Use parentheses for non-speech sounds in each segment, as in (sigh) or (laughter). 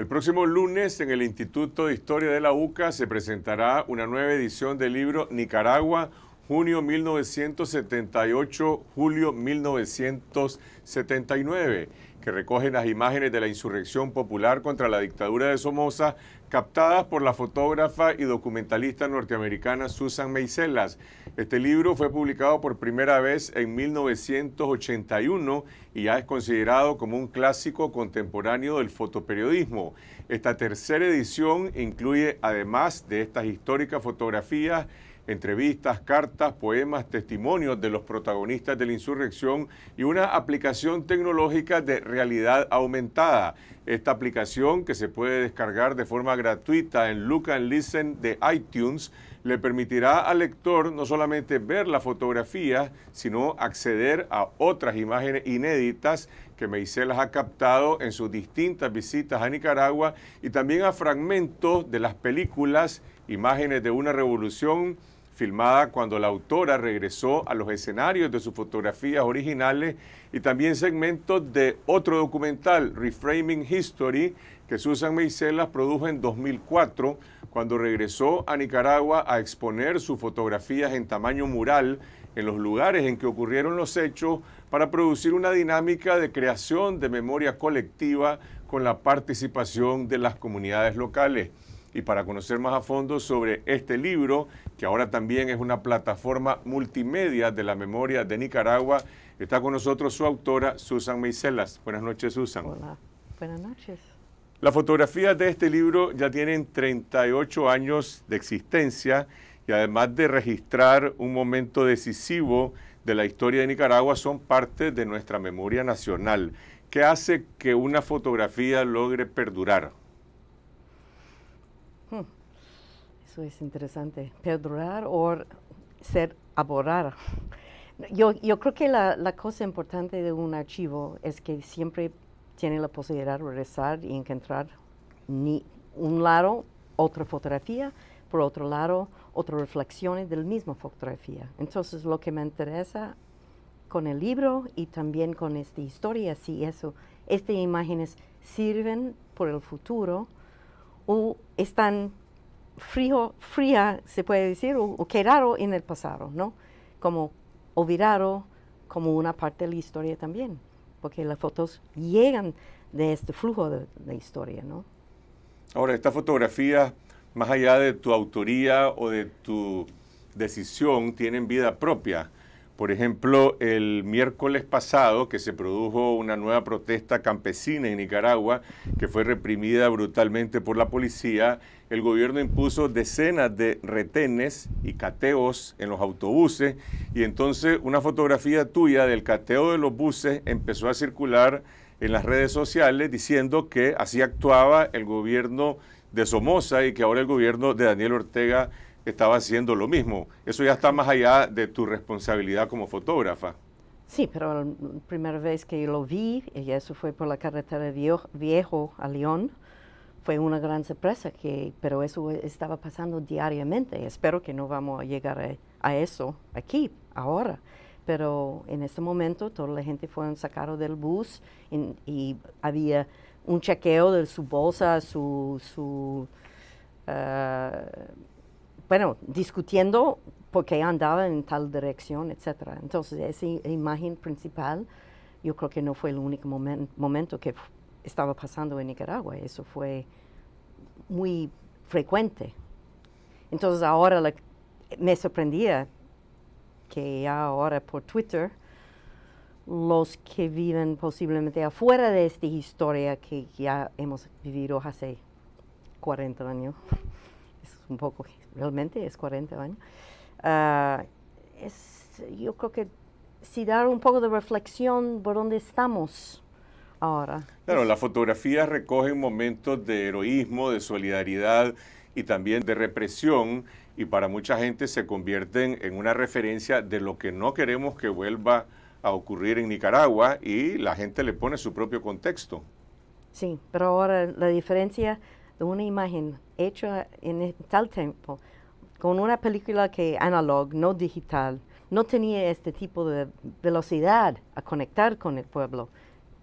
El próximo lunes en el Instituto de Historia de la UCA se presentará una nueva edición del libro Nicaragua, junio 1978, julio 1979 que recogen las imágenes de la insurrección popular contra la dictadura de Somoza captadas por la fotógrafa y documentalista norteamericana Susan Meiselas. Este libro fue publicado por primera vez en 1981 y ya es considerado como un clásico contemporáneo del fotoperiodismo. Esta tercera edición incluye, además de estas históricas fotografías, entrevistas, cartas, poemas, testimonios de los protagonistas de la insurrección y una aplicación tecnológica de realidad aumentada. Esta aplicación, que se puede descargar de forma gratuita en Look and Listen de iTunes, le permitirá al lector no solamente ver la fotografía, sino acceder a otras imágenes inéditas que Meisel ha captado en sus distintas visitas a Nicaragua y también a fragmentos de las películas, imágenes de una revolución, filmada cuando la autora regresó a los escenarios de sus fotografías originales y también segmentos de otro documental, Reframing History, que Susan Meiselas produjo en 2004, cuando regresó a Nicaragua a exponer sus fotografías en tamaño mural en los lugares en que ocurrieron los hechos para producir una dinámica de creación de memoria colectiva con la participación de las comunidades locales y para conocer más a fondo sobre este libro, que ahora también es una plataforma multimedia de la memoria de Nicaragua, está con nosotros su autora, Susan Meiselas. Buenas noches, Susan. Hola, buenas noches. Las fotografías de este libro ya tienen 38 años de existencia y además de registrar un momento decisivo de la historia de Nicaragua, son parte de nuestra memoria nacional. ¿Qué hace que una fotografía logre perdurar? Hmm. Eso es interesante. Perdurar o ser aborar. Yo, yo creo que la, cosa importante de un archivo es que siempre tiene la posibilidad de regresar y encontrar ni un lado otra fotografía, por otro lado otras reflexiones del mismo fotografía. Entonces lo que me interesa con el libro y también con esta historia, si eso, estas imágenes sirven por el futuro, o están frío, fría, se puede decir, o, quedaron en el pasado, ¿no? Como viraron como una parte de la historia también, porque las fotos llegan de este flujo de, de historia, ¿no? Ahora, estas fotografías, más allá de tu autoría o de tu decisión, tienen vida propia. Por ejemplo, el miércoles pasado que se produjo una nueva protesta campesina en Nicaragua que fue reprimida brutalmente por la policía, el gobierno impuso decenas de retenes y cateos en los autobuses y entonces una fotografía tuya del cateo de los buses empezó a circular en las redes sociales diciendo que así actuaba el gobierno de Somoza y que ahora el gobierno de Daniel Ortega estaba haciendo lo mismo. Eso ya está más allá de tu responsabilidad como fotógrafa. Sí, pero la primera vez que lo vi, y eso fue por la carretera viejo, a León, fue una gran sorpresa, que, pero eso estaba pasando diariamente. Espero que no vamos a llegar a, eso aquí, ahora. Pero en ese momento toda la gente fue sacado del bus y había un chequeo de su bolsa, su, su ah, bueno, discutiendo porque qué andaba en tal dirección, etc. Entonces, esa imagen principal, yo creo que no fue el único momento que estaba pasando en Nicaragua, eso fue muy frecuente. Entonces, ahora me sorprendía que ahora por Twitter, los que viven posiblemente afuera de esta historia que ya hemos vivido hace 40 años es un poco, realmente es 40 años, ah, yo creo que si dar un poco de reflexión por dónde estamos ahora. Claro, las fotografías recogen momentos de heroísmo, de solidaridad y también de represión y para mucha gente se convierten en una referencia de lo que no queremos que vuelva a ocurrir en Nicaragua y la gente le pone su propio contexto. Sí, pero ahora la diferencia una imagen hecha e-, en tal tiempo, con una película que analog, no digital, no tenía este tipo de velocidad a conectar con el pueblo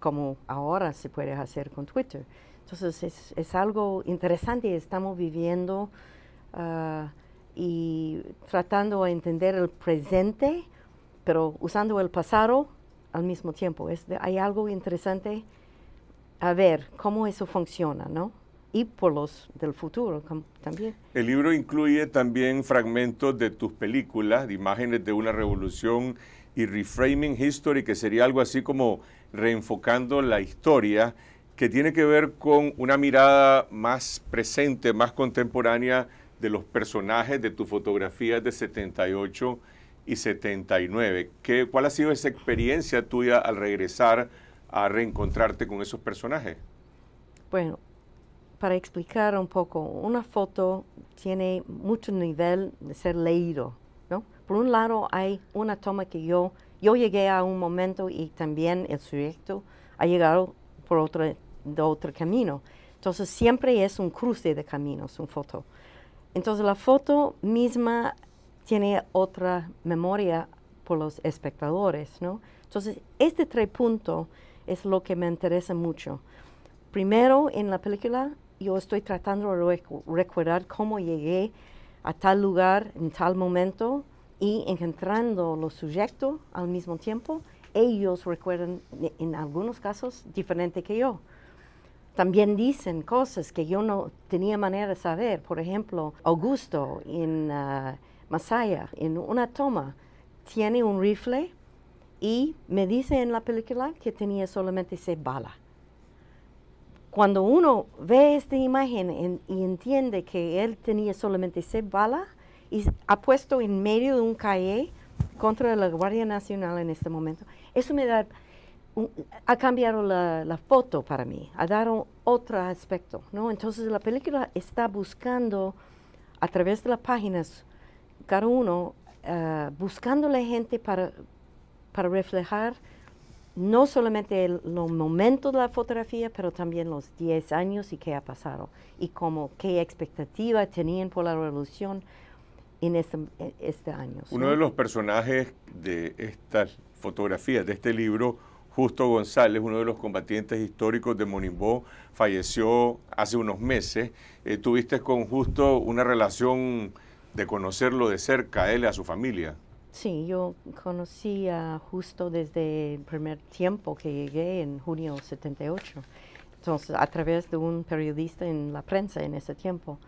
como ahora se puede hacer con Twitter. Entonces es, algo interesante, estamos viviendo ah, y tratando de entender el presente, pero usando el pasado al mismo tiempo. hay algo interesante a ver cómo eso funciona, ¿no? y por los del futuro también. El libro incluye también fragmentos de tus películas, de imágenes de una revolución y reframing history, que sería algo así como reenfocando la historia, que tiene que ver con una mirada más presente, más contemporánea de los personajes de tus fotografías de 78 y 79. ¿Qué, ¿Cuál ha sido esa experiencia tuya al regresar a reencontrarte con esos personajes? Bueno, para explicar un poco, una foto tiene mucho nivel de ser leído, ¿no? Por un lado hay una toma que yo, yo llegué a un momento y también el sujeto ha llegado por otro, otro camino. Entonces siempre es un cruce de caminos, una foto. Entonces la foto misma tiene otra memoria por los espectadores, ¿no? Entonces este tres puntos es lo que me interesa mucho. Primero en la película yo estoy tratando de recordar cómo llegué a tal lugar en tal momento y encontrando los sujetos al mismo tiempo, ellos recuerdan eh, en algunos casos diferente que yo. También dicen cosas que yo no tenía manera de saber. Por ejemplo, Augusto en ah, Masaya, en una toma, tiene un rifle y me dice en la película que tenía solamente seis balas cuando uno ve esta imagen y entiende que él tenía solamente seis balas y ha puesto en medio de un calle contra la Guardia Nacional en este momento, eso me da, ha cambiado la, foto para mí, ha dado otro aspecto, Entonces la película está buscando a través de las páginas, cada uno, uh, buscando la gente para, para reflejar no solamente el, los momentos de la fotografía, pero también los 10 años y qué ha pasado, y cómo, qué expectativas tenían por la revolución en este, e, este año. Uno de los personajes de estas fotografías, de este libro, Justo González, uno de los combatientes históricos de Monimbó, falleció hace unos meses. Eh, tuviste con Justo una relación de conocerlo de cerca, él, a su familia. Sí, yo conocí a justo desde el primer tiempo que llegué en junio 78. Entonces, a través de un periodista en la prensa en ese tiempo.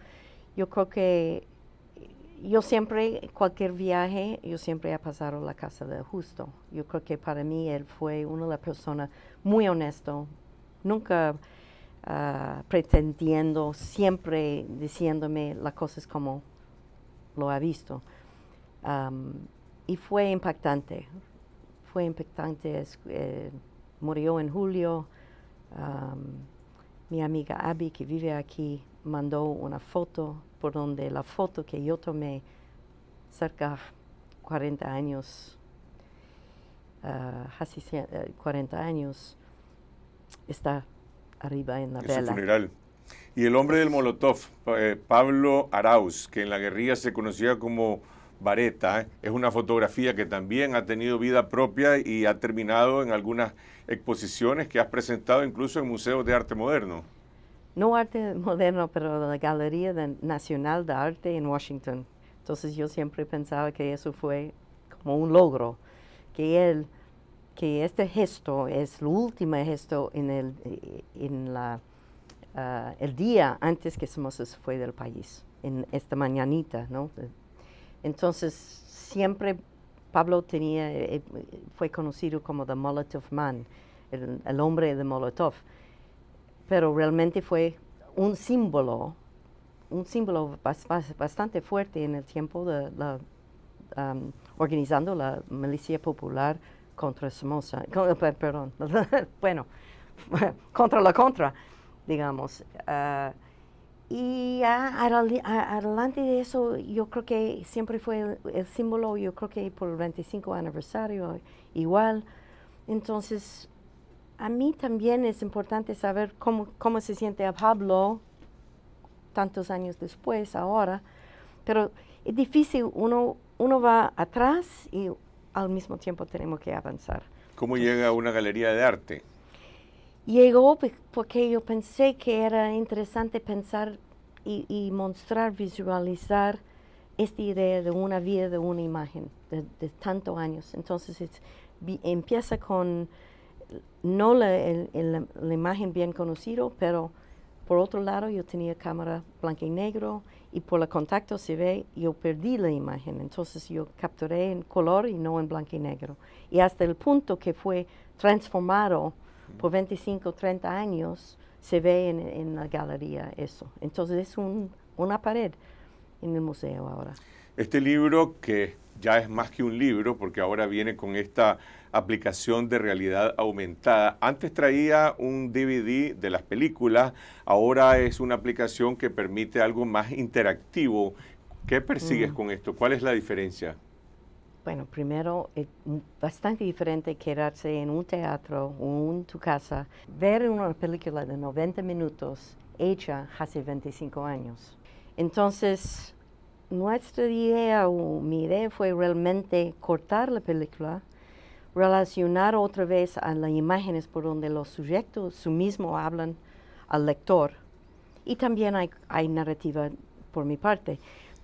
Yo creo que yo siempre, cualquier viaje, yo siempre he pasado la casa de Justo. Yo creo que para mí él fue una de las personas muy honesto, nunca ah, pretendiendo, siempre diciéndome las cosas como lo ha visto y fue impactante. Fue impactante. Eh, murió en julio. mi amiga Abby, que vive aquí, mandó una foto por donde la foto que yo tomé cerca 40 años, uh, casi 40 años, está arriba en la es Y el hombre del Molotov, eh, Pablo Arauz, que en la guerrilla se conocía como Vareta. ¿eh? Es una fotografía que también ha tenido vida propia y ha terminado en algunas exposiciones que has presentado incluso en museos de arte moderno. No arte moderno, pero la Galería Nacional de Arte en Washington. Entonces yo siempre pensaba que eso fue como un logro, que él que este gesto es el último gesto en el, eh, en la, ah, el día antes que Somoza se fue del país, en esta mañanita, ¿no? Entonces, siempre Pablo tenía, eh, eh, fue conocido como The Molotov Man, el, hombre de Molotov, pero realmente fue un símbolo, un símbolo bastante fuerte en el tiempo de organizando la milicia popular contra Somoza, eh, perdón, (laughs) bueno, (laughs) contra la contra, digamos. Ah, y a, adelante de eso, yo creo que siempre fue el, símbolo, yo creo que por el 25 aniversario igual. Entonces, a mí también es importante saber cómo, se siente a Pablo tantos años después, ahora. Pero es difícil, uno, uno va atrás y al mismo tiempo tenemos que avanzar. ¿Cómo llega a una galería de arte? Llegó oh, pues, porque yo pensé que era interesante pensar y, mostrar, visualizar esta idea de una vida, de una imagen, de, tantos años. Entonces empieza con no la, imagen bien conocida, pero por otro lado yo tenía cámara blanca y negro y por el contacto se ve, yo perdí la imagen, entonces yo capturé en color y no en blanco y negro. Y hasta el punto que fue transformado por 25 o 30 años se ve en, la galería eso. Entonces es un, una pared en el museo ahora. Este libro que ya es más que un libro porque ahora viene con esta aplicación de realidad aumentada. Antes traía un DVD de las películas, ahora es una aplicación que permite algo más interactivo. ¿Qué persigues mm. con esto? ¿Cuál es la diferencia? Bueno, primero es eh, bastante diferente quedarse en un teatro o en tu casa, ver una película de 90 minutos hecha hace 25 años. Entonces, nuestra idea o mi idea fue realmente cortar la película, relacionar otra vez a las imágenes por donde los sujetos su mismo hablan al lector y también hay, hay narrativa por mi parte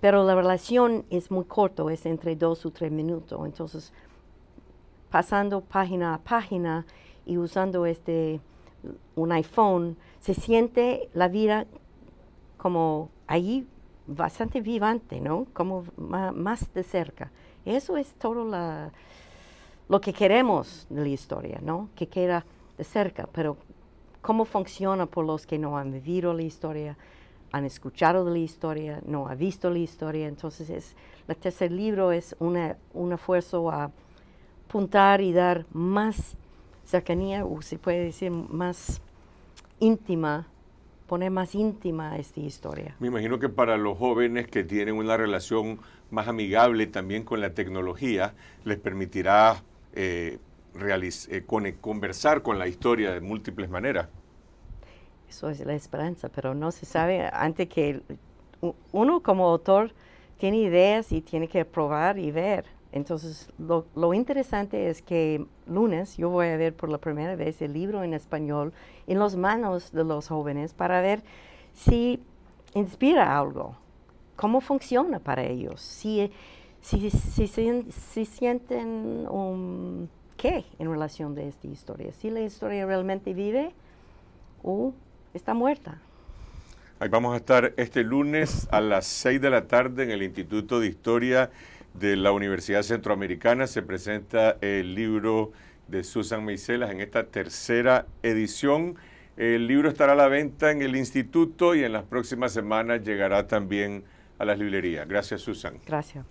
pero la relación es muy corto, es entre dos o tres minutos. Entonces, pasando página a página y usando este un iPhone, se siente la vida como ahí bastante vivante, ¿no? Como más, de cerca. Eso es todo lo que queremos de la historia, ¿no? Que queda de cerca, pero cómo funciona por los que no han vivido la historia, han escuchado de la historia, no ha visto la historia. Entonces, es, el tercer libro es un esfuerzo a apuntar y dar más cercanía, o se puede decir más íntima, poner más íntima esta historia. Me imagino que para los jóvenes que tienen una relación más amigable también con la tecnología, les permitirá eh, eh, conversar con la historia de múltiples maneras eso es la esperanza, pero no se sabe antes que uno como autor tiene ideas y tiene que probar y ver. Entonces, lo, interesante es que lunes yo voy a ver por la primera vez el libro en español en las manos de los jóvenes para ver si inspira algo, cómo funciona para ellos, si, si, si, si sienten un qué en relación de esta historia, si la historia realmente vive o está muerta. Ahí vamos a estar este lunes a las 6 de la tarde en el Instituto de Historia de la Universidad Centroamericana. Se presenta el libro de Susan Meiselas en esta tercera edición. El libro estará a la venta en el instituto y en las próximas semanas llegará también a las librerías. Gracias, Susan. Gracias.